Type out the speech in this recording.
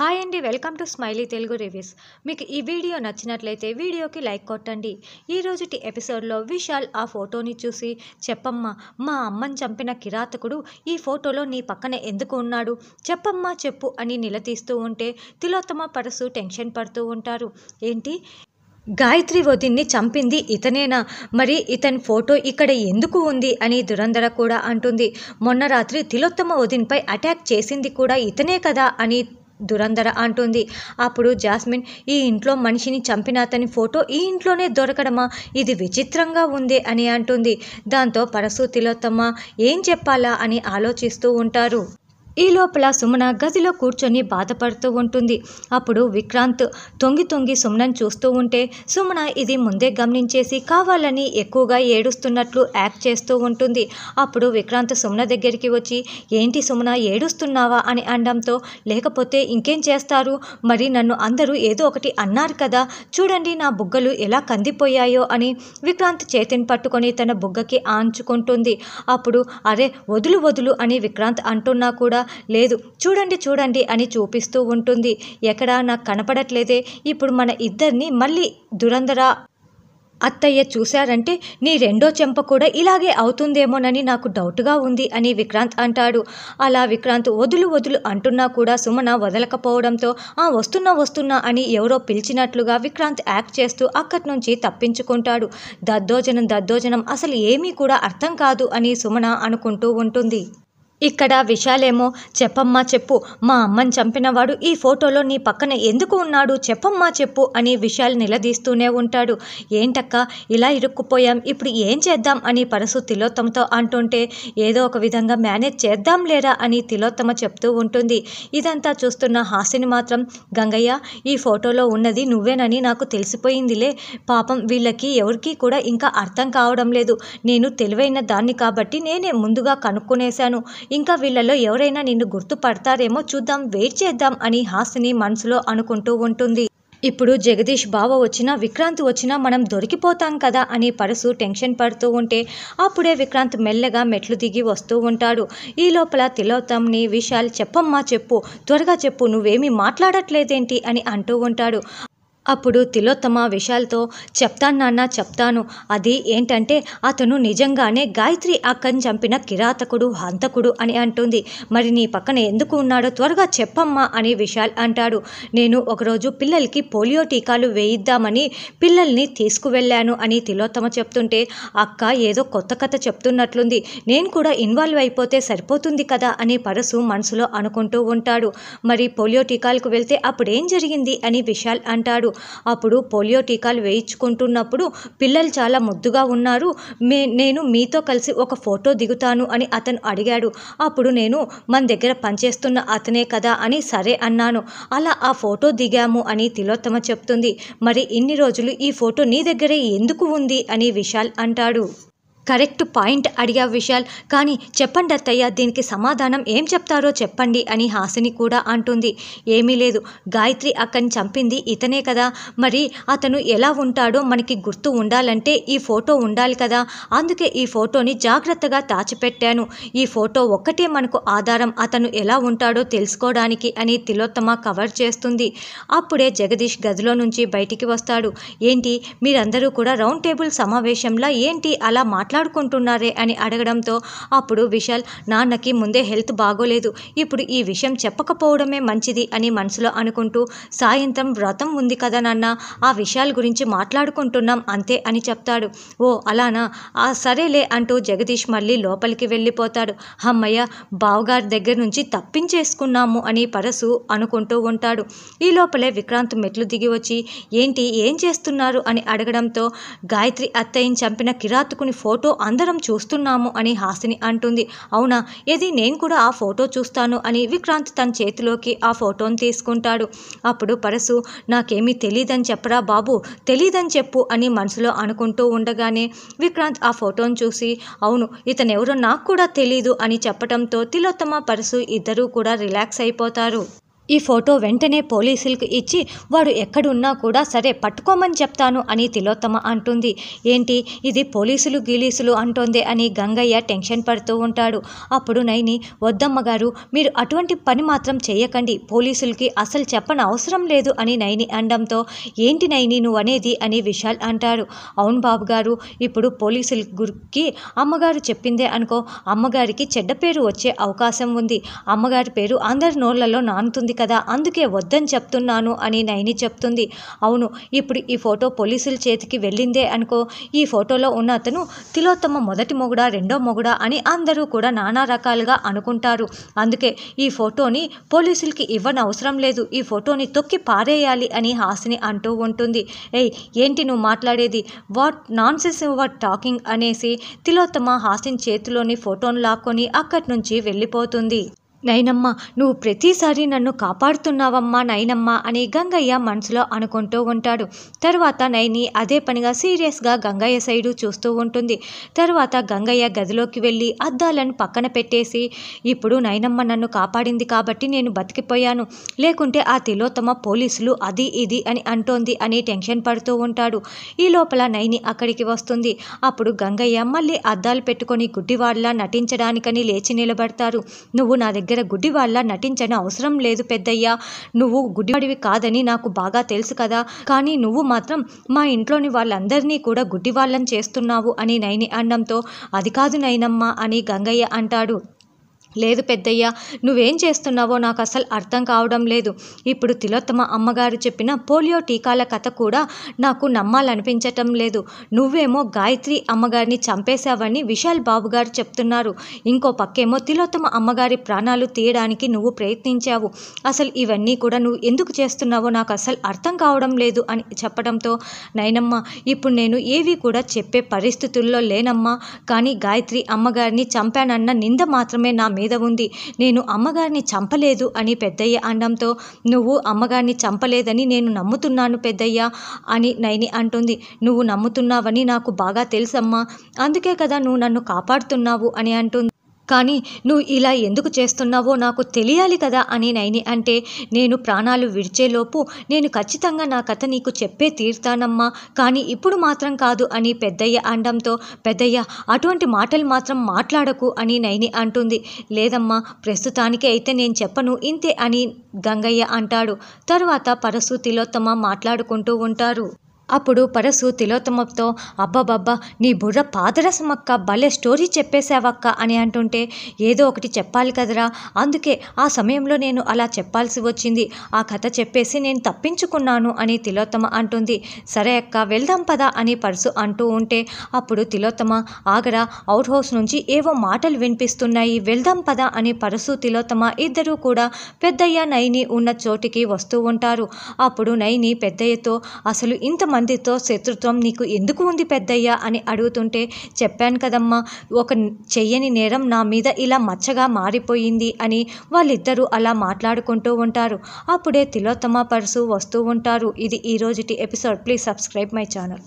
hi అండి welcome to smiley Telugu reviews మీకు ఈ వీడియో నచ్చినట్లయితే వీడియోకి లైక్ కొట్టండి ఈరోజుటి ఎపిసోడ్లో విశాల్ ఆ ఫోటోని చూసి చెప్పమ్మా మా అమ్మని చంపిన కిరాతకుడు ఈ ఫోటోలో నీ పక్కన ఎందుకు ఉన్నాడు చెప్పమ్మా చెప్పు అని నిలదీస్తూ ఉంటే తిలోత్తమ పరసు టెన్షన్ పడుతూ ఉంటారు ఏంటి గాయత్రి వదిన్ని చంపింది ఇతనేనా మరి ఇతని ఫోటో ఇక్కడ ఎందుకు ఉంది అని దురంధర కూడా అంటుంది మొన్న రాత్రి తిలోత్తమ వదిన్పై అటాక్ చేసింది కూడా ఇతనే కదా అని దురంధర అంటుంది అప్పుడు జాస్మిన్ ఈ ఇంట్లో మనిషిని చంపిన అతని ఫోటో ఈ ఇంట్లోనే దొరకడమా ఇది విచిత్రంగా ఉంది అని అంటుంది దాంతో పరసు తిలోత్తమ ఏం చెప్పాలా అని ఆలోచిస్తూ ఉంటారు ఈ లోపల సుమన గదిలో కూర్చొని బాధపడుతూ ఉంటుంది అప్పుడు విక్రాంత్ తొంగి తొంగి సుమనను చూస్తూ ఉంటే సుమన ఇది ముందే గమనించేసి కావాలని ఎక్కువగా ఏడుస్తున్నట్లు యాక్ట్ చేస్తూ ఉంటుంది అప్పుడు విక్రాంత్ సుమన దగ్గరికి వచ్చి ఏంటి సుమన ఏడుస్తున్నావా అని అనడంతో లేకపోతే ఇంకేం చేస్తారు మరి నన్ను అందరూ ఏదో ఒకటి అన్నారు కదా చూడండి నా బుగ్గలు ఎలా కందిపోయాయో అని విక్రాంత్ చేతిని పట్టుకొని తన బుగ్గకి ఆంచుకుంటుంది అప్పుడు అరే వదులు వదులు అని విక్రాంత్ అంటున్నా కూడా లేదు చూడండి చూడండి అని చూపిస్తూ ఉంటుంది ఎక్కడా నాకు కనపడట్లేదే ఇప్పుడు మన ఇద్దరిని మళ్ళీ దురంధర అత్తయ్య చూశారంటే నీ రెండో చెంప కూడా ఇలాగే అవుతుందేమోనని నాకు డౌట్గా ఉంది అని విక్రాంత్ అంటాడు అలా విక్రాంత్ వదులు వదులు అంటున్నా కూడా సుమన వదలకపోవడంతో ఆ వస్తున్నా వస్తున్నా అని ఎవరో పిలిచినట్లుగా విక్రాంత్ యాక్ట్ చేస్తూ అక్కడి నుంచి తప్పించుకుంటాడు దద్దోజనం దద్దోజనం అసలు ఏమీ కూడా అర్థం కాదు అని సుమన అనుకుంటూ ఉంటుంది ఇక్కడ విశాలేమో చెప్పమ్మా చెప్పు మా అమ్మని చంపినవాడు ఈ ఫోటోలో నీ పక్కన ఎందుకు ఉన్నాడు చెప్పమ్మా చెప్పు అని విశాల్ నిలదీస్తూనే ఉంటాడు ఏంటక్క ఇలా ఇరుక్కుపోయాం ఇప్పుడు ఏం చేద్దాం అని పరసు తిలోత్తమతో అంటుంటే ఏదో ఒక విధంగా మేనేజ్ చేద్దాం లేరా అని తిలోత్తమ చెప్తూ ఉంటుంది ఇదంతా చూస్తున్న హాసిని మాత్రం గంగయ్య ఈ ఫోటోలో ఉన్నది నువ్వేనని నాకు తెలిసిపోయిందిలే పాపం వీళ్ళకి ఎవరికీ కూడా ఇంకా అర్థం కావడం లేదు నేను తెలివైన దాన్ని కాబట్టి నేనే ముందుగా కనుక్కునేశాను ఇంకా వీళ్ళలో ఎవరైనా నిన్ను గుర్తుపడతారేమో చూద్దాం వెయిట్ చేద్దాం అని హాసిని మనసులో అనుకుంటూ ఉంటుంది ఇప్పుడు జగదీష్ బావ వచ్చినా విక్రాంత్ వచ్చినా మనం దొరికిపోతాం కదా అని పరసు టెన్షన్ పడుతూ ఉంటే అప్పుడే విక్రాంత్ మెల్లగా మెట్లు దిగి వస్తూ ఉంటాడు ఈ లోపల తిలోత్తంని విశాల్ చెప్పమ్మా చెప్పు త్వరగా చెప్పు నువ్వేమీ మాట్లాడట్లేదేంటి అని అంటూ ఉంటాడు అప్పుడు తిలోత్తమ విశాల్తో చెప్తాను నాన్న చెప్తాను అది ఏంటంటే అతను నిజంగానే గాయత్రి అక్కని చంపిన కిరాతకుడు హంతకుడు అని అంటుంది మరి నీ పక్కన ఎందుకు ఉన్నాడో త్వరగా చెప్పమ్మా అని విశాల్ అంటాడు నేను ఒకరోజు పిల్లలకి పోలియో టీకాలు వేయిద్దామని పిల్లల్ని తీసుకువెళ్ళాను అని తిలోత్తమ చెప్తుంటే అక్క ఏదో కొత్త కథ చెప్తున్నట్లుంది నేను కూడా ఇన్వాల్వ్ అయిపోతే సరిపోతుంది కదా అని పరసు మనసులో అనుకుంటూ ఉంటాడు మరి పోలియో టీకాలకు వెళ్తే అప్పుడేం జరిగింది అని విశాల్ అంటాడు అప్పుడు పోలియో టీకాలు వేయించుకుంటున్నప్పుడు పిల్లలు చాలా ముద్దుగా ఉన్నారు మే నేను మీతో కలిసి ఒక ఫోటో దిగుతాను అని అతను అడిగాడు అప్పుడు నేను మన దగ్గర పనిచేస్తున్న అతనే కదా అని సరే అన్నాను అలా ఆ ఫోటో దిగాము అని తిలోత్తమ చెప్తుంది మరి ఇన్ని రోజులు ఈ ఫోటో నీ దగ్గరే ఎందుకు ఉంది అని విశాల్ అంటాడు కరెక్ట్ పాయింట్ అడిగా విశాల్ కానీ చెప్పండి అత్తయ్య దీనికి సమాధానం ఏం చెప్తారో చెప్పండి అని హాసిని కూడా అంటుంది ఏమీ లేదు గాయత్రి అక్కని చంపింది ఇతనే కదా మరి అతను ఎలా ఉంటాడో మనకి గుర్తు ఉండాలంటే ఈ ఫోటో ఉండాలి కదా అందుకే ఈ ఫోటోని జాగ్రత్తగా దాచిపెట్టాను ఈ ఫోటో ఒక్కటే మనకు ఆధారం అతను ఎలా ఉంటాడో తెలుసుకోవడానికి అని తిలోత్తమ కవర్ చేస్తుంది అప్పుడే జగదీష్ గదిలో నుంచి బయటికి వస్తాడు ఏంటి మీరందరూ కూడా రౌండ్ టేబుల్ సమావేశంలో ఏంటి అలా మాట్లా మాట్లాడుకుంటున్నారే అని అడగడంతో అప్పుడు విశాల్ నాన్నకి ముందే హెల్త్ బాగోలేదు ఇప్పుడు ఈ విషయం చెప్పకపోవడమే మంచిది అని మనసులో అనుకుంటూ సాయంత్రం వ్రతం ఉంది కదా నాన్న ఆ విషయాల గురించి మాట్లాడుకుంటున్నాం అంతే అని చెప్తాడు ఓ అలానా ఆ సరేలే అంటూ జగదీష్ మళ్ళీ లోపలికి వెళ్ళిపోతాడు అమ్మయ్య బావగారి దగ్గర నుంచి తప్పించేసుకున్నాము అని పరసు అనుకుంటూ ఉంటాడు ఈ లోపలే విక్రాంత్ మెట్లు దిగి వచ్చి ఏంటి ఏం చేస్తున్నారు అని అడగడంతో గాయత్రి అత్తయ్యని చంపిన కిరాతుకుని ఫోటో ఫోటో అందరం చూస్తున్నాము అని హాసిని అంటుంది అవునా ఇది నేను కూడా ఆ ఫోటో చూస్తాను అని విక్రాంత్ తన చేతిలోకి ఆ ఫోటోను తీసుకుంటాడు అప్పుడు పరసు నాకేమీ తెలియదని చెప్పరా బాబు తెలియదని చెప్పు అని మనసులో అనుకుంటూ ఉండగానే విక్రాంత్ ఆ ఫోటోను చూసి అవును ఇతనెవరో నాకు కూడా తెలీదు అని చెప్పడంతో తిలోత్తమ పరసు ఇద్దరూ కూడా రిలాక్స్ అయిపోతారు ఈ ఫోటో వెంటనే పోలీసులకు ఇచ్చి వాడు ఎక్కడున్నా కూడా సరే పట్టుకోమని చెప్తాను అని తిలోత్తమ అంటుంది ఏంటి ఇది పోలీసులు గిలీసులు అంటోంది అని గంగయ్య టెన్షన్ పడుతూ ఉంటాడు అప్పుడు నైని వద్దమ్మగారు మీరు అటువంటి పని మాత్రం చేయకండి పోలీసులకి అసలు చెప్పని అవసరం లేదు అని నైని అనడంతో ఏంటి నైని నువ్వు అనేది అని విశాల్ అంటాడు అవును బాబు గారు ఇప్పుడు పోలీసుల గురికి అమ్మగారు చెప్పిందే అనుకో అమ్మగారికి చెడ్డ పేరు వచ్చే అవకాశం ఉంది అమ్మగారి పేరు అందరి నోళ్లలో నానుతుంది కదా అందుకే వద్దని చెప్తున్నాను అని నయని చెప్తుంది అవును ఇప్పుడు ఈ ఫోటో పోలీసుల చేతికి వెళ్ళిందే అనుకో ఈ ఫోటోలో ఉన్న అతను తిలోత్తమ మొదటి మొగుడా రెండో మొగుడా అని అందరూ కూడా నానా రకాలుగా అనుకుంటారు అందుకే ఈ ఫోటోని పోలీసులకి ఇవ్వని అవసరం లేదు ఈ ఫోటోని తొక్కి పారేయాలి అని హాసిని అంటూ ఉంటుంది ఏయ్ ఏంటి నువ్వు మాట్లాడేది వాట్ నాన్ వాట్ టాకింగ్ అనేసి తిలోత్తమ హాసిని చేతిలోని ఫోటోను లాక్కొని అక్కడి నుంచి వెళ్ళిపోతుంది నైనమ్మ నువ్వు ప్రతిసారి నన్ను కాపాడుతున్నావమ్మా నైనమ్మ అని గంగయ్య మనసులో అనుకుంటూ ఉంటాడు తర్వాత నైని అదే పనిగా సీరియస్గా గంగయ్య సైడు చూస్తూ ఉంటుంది తర్వాత గంగయ్య గదిలోకి వెళ్ళి అద్దాలను పక్కన పెట్టేసి ఇప్పుడు నైనమ్మ నన్ను కాపాడింది కాబట్టి నేను బతికిపోయాను లేకుంటే ఆ తిలోత్తమ పోలీసులు అది ఇది అని అంటోంది అని టెన్షన్ పడుతూ ఉంటాడు ఈ లోపల నైని అక్కడికి వస్తుంది అప్పుడు గంగయ్య మళ్ళీ అద్దాలు పెట్టుకొని గుడ్డివాడలా నటించడానికని లేచి నిలబడతారు నువ్వు నా దగ్గర దగ్గర గుడ్డివాళ్ళ నటించని అవసరం లేదు పెద్దయ్యా నువ్వు గుడ్డివాడివి కాదని నాకు బాగా తెలుసు కదా కానీ నువ్వు మాత్రం మా ఇంట్లోని వాళ్ళందరినీ కూడా గుడ్డివాళ్ళని చేస్తున్నావు అని నైని అనడంతో అది కాదు నైనమ్మ అని గంగయ్య అంటాడు లేదు పెద్దయ్య నువ్వేం చేస్తున్నావో నాకు అసలు అర్థం కావడం లేదు ఇప్పుడు తిలోత్తమ అమ్మగారు చెప్పిన పోలియో టీకాల కథ కూడా నాకు నమ్మాలనిపించటం లేదు నువ్వేమో గాయత్రి అమ్మగారిని చంపేశావని విశాల్ బాబు గారు చెప్తున్నారు ఇంకో పక్కేమో తిలోత్తమ అమ్మగారి ప్రాణాలు తీయడానికి నువ్వు ప్రయత్నించావు అసలు ఇవన్నీ కూడా నువ్వు ఎందుకు చేస్తున్నావో నాకు అసలు అర్థం కావడం లేదు అని చెప్పడంతో నైనమ్మ ఇప్పుడు నేను ఏవి కూడా చెప్పే పరిస్థితుల్లో లేనమ్మా కానీ గాయత్రి అమ్మగారిని చంపానన్న నింద మాత్రమే నా మీద ఉంది నేను అమ్మగారిని చంపలేదు అని పెద్దయ్య అనడంతో నువ్వు అమ్మగారిని చంపలేదని నేను నమ్ముతున్నాను పెద్దయ్య అని నైని అంటుంది నువ్వు నమ్ముతున్నావని నాకు బాగా తెలుసమ్మా అందుకే కదా నువ్వు నన్ను కాపాడుతున్నావు అని అంటుంది కానీ నువ్వు ఇలా ఎందుకు చేస్తున్నావో నాకు తెలియాలి కదా అని నైని అంటే నేను ప్రాణాలు విడిచేలోపు నేను ఖచ్చితంగా నా కథ నీకు చెప్పే తీరుతానమ్మా కానీ ఇప్పుడు మాత్రం కాదు అని పెద్దయ్య అనడంతో పెద్దయ్య అటువంటి మాటలు మాత్రం మాట్లాడకు అని నైని అంటుంది లేదమ్మా ప్రస్తుతానికి అయితే నేను చెప్పను ఇంతే అని గంగయ్య అంటాడు తరువాత పరశు తమ మాట్లాడుకుంటూ ఉంటారు అప్పుడు పరసు తిలోత్తమతో అబ్బాబబ్బా నీ బుర్ర పాదరసం అక్క భలే స్టోరీ చెప్పేశావక్క అని అంటుంటే ఏదో ఒకటి చెప్పాలి కదరా అందుకే ఆ సమయంలో నేను అలా చెప్పాల్సి వచ్చింది ఆ కథ చెప్పేసి నేను తప్పించుకున్నాను అని తిలోత్తమ అంటుంది సరే అక్క వెళ్దాం పదా అని పరసు అంటూ ఉంటే అప్పుడు తిలోత్తమ ఆగరా అవుట్ హౌస్ నుంచి ఏవో మాటలు వినిపిస్తున్నాయి వెళ్దాం పదా అని పరసు తిలోత్తమ ఇద్దరూ కూడా పెద్దయ్య నైని ఉన్న చోటికి వస్తూ ఉంటారు అప్పుడు నైని పెద్దయ్యతో అసలు ఇంత మందితో శత్రుత్వం నీకు ఎందుకు ఉంది పెద్దయ్యా అని అడుగుతుంటే చెప్పాను కదమ్మా ఒక చెయ్యని నేరం నా మీద ఇలా మచ్చగా మారిపోయింది అని వాళ్ళిద్దరూ అలా మాట్లాడుకుంటూ ఉంటారు అప్పుడే తిలోత్తమ పరుసు వస్తూ ఉంటారు ఇది ఈరోజుటి episode please subscribe my channel